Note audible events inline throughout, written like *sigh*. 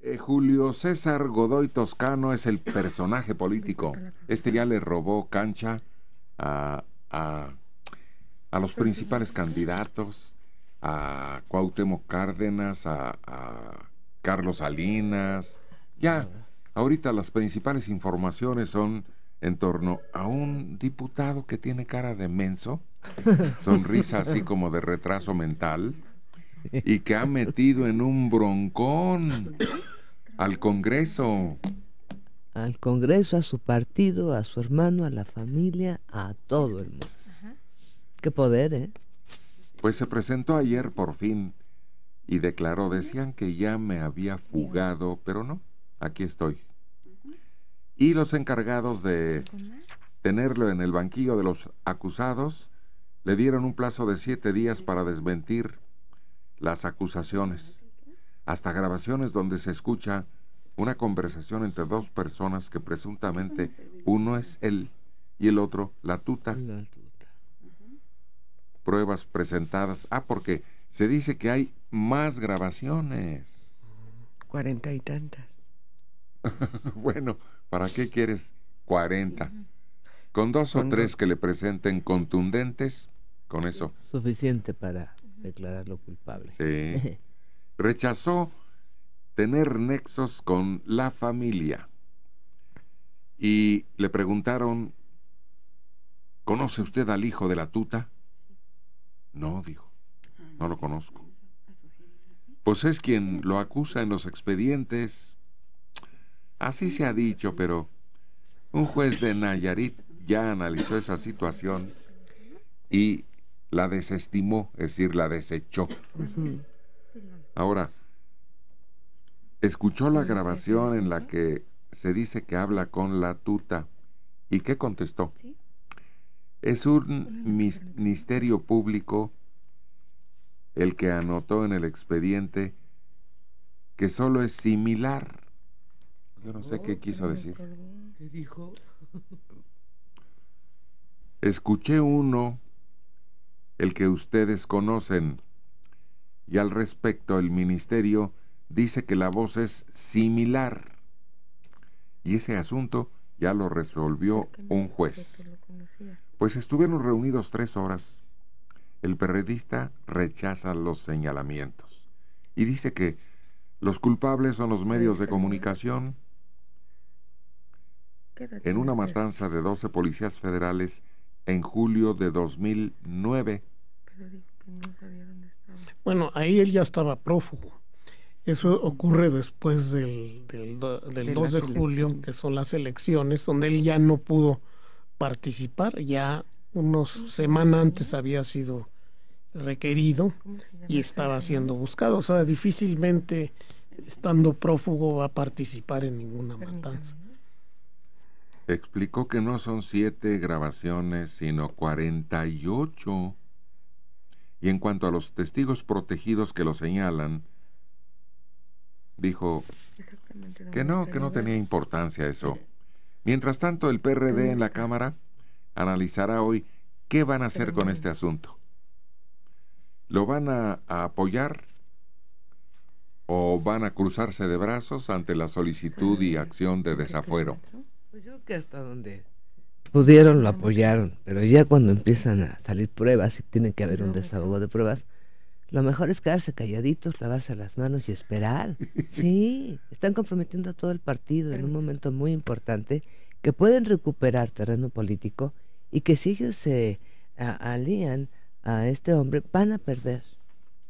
Eh, Julio César Godoy Toscano es el personaje político. Este ya le robó cancha a, a, los principales candidatos, a Cuauhtémoc Cárdenas, a, a Carlos Salinas. Ya, ahorita las principales informaciones son en torno a un diputado que tiene cara de menso, *laughs* sonrisa así como de retraso mental, y que ha metido en un broncón al Congreso. Al Congreso, a su partido, a su hermano, a la familia, a todo el mundo. Qué poder, ¿eh? Pues se presentó ayer por fin y declaró, decían que ya me había fugado, pero no, aquí estoy. Y los encargados de tenerlo en el banquillo de los acusados le dieron un plazo de siete días para desmentir las acusaciones. Hasta grabaciones donde se escucha una conversación entre dos personas que presuntamente uno es él y el otro la tuta. Pruebas presentadas. Ah, porque se dice que hay más grabaciones. Cuarenta y tantas. *laughs* bueno, ¿para qué quieres cuarenta? Con dos o tres que le presenten contundentes, con eso. Suficiente para declararlo culpable. Sí. *laughs* Rechazó tener nexos con la familia. Y le preguntaron, ¿conoce usted al hijo de la tuta? No, dijo, no lo conozco. Ah, pues es quien lo acusa en los expedientes. Así se ha dicho, pero un juez de Nayarit ya analizó esa situación y la desestimó, es decir, la desechó. Ahora, escuchó la ah, grabación en la que se dice que habla con la tuta. ¿Y qué contestó? Es un ministerio público el que anotó en el expediente que solo es similar. Yo no sé qué quiso decir. Escuché uno, el que ustedes conocen, y al respecto el ministerio dice que la voz es similar. Y ese asunto ya lo resolvió un juez. Pues estuvieron reunidos tres horas. El periodista rechaza los señalamientos y dice que los culpables son los medios de comunicación. En una matanza de 12 policías federales en julio de 2009. Bueno, ahí él ya estaba prófugo. Eso ocurre después del, 2 de julio, que son las elecciones, donde él ya no pudo participar, ya unos semanas antes había sido requerido y estaba siendo buscado. O sea, difícilmente estando prófugo va a participar en ninguna matanza. Explicó que no son siete grabaciones, sino 48. Y en cuanto a los testigos protegidos que lo señalan, dijo que no, que no tenía importancia eso. Mientras tanto, el PRD en la Cámara analizará hoy qué van a hacer con este asunto. ¿Lo van a, apoyar o van a cruzarse de brazos ante la solicitud y acción de desafuero? Pues yo creo que hasta donde pudieron lo apoyaron, pero ya cuando empiezan a salir pruebas y tiene que haber un desahogo de pruebas, lo mejor es quedarse calladitos, lavarse las manos y esperar. *laughs* Sí, están comprometiendo a todo el partido en un momento muy importante que pueden recuperar terreno político y que si ellos se alían a este hombre van a perder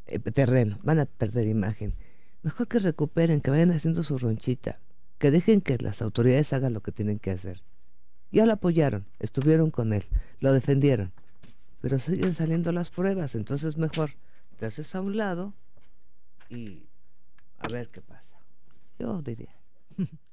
eh, terreno, van a perder imagen. Mejor que recuperen, que vayan haciendo su ronchita, que dejen que las autoridades hagan lo que tienen que hacer. Ya lo apoyaron, estuvieron con él, lo defendieron, pero siguen saliendo las pruebas, entonces mejor te haces a un lado y a ver qué pasa. Yo diría. *laughs*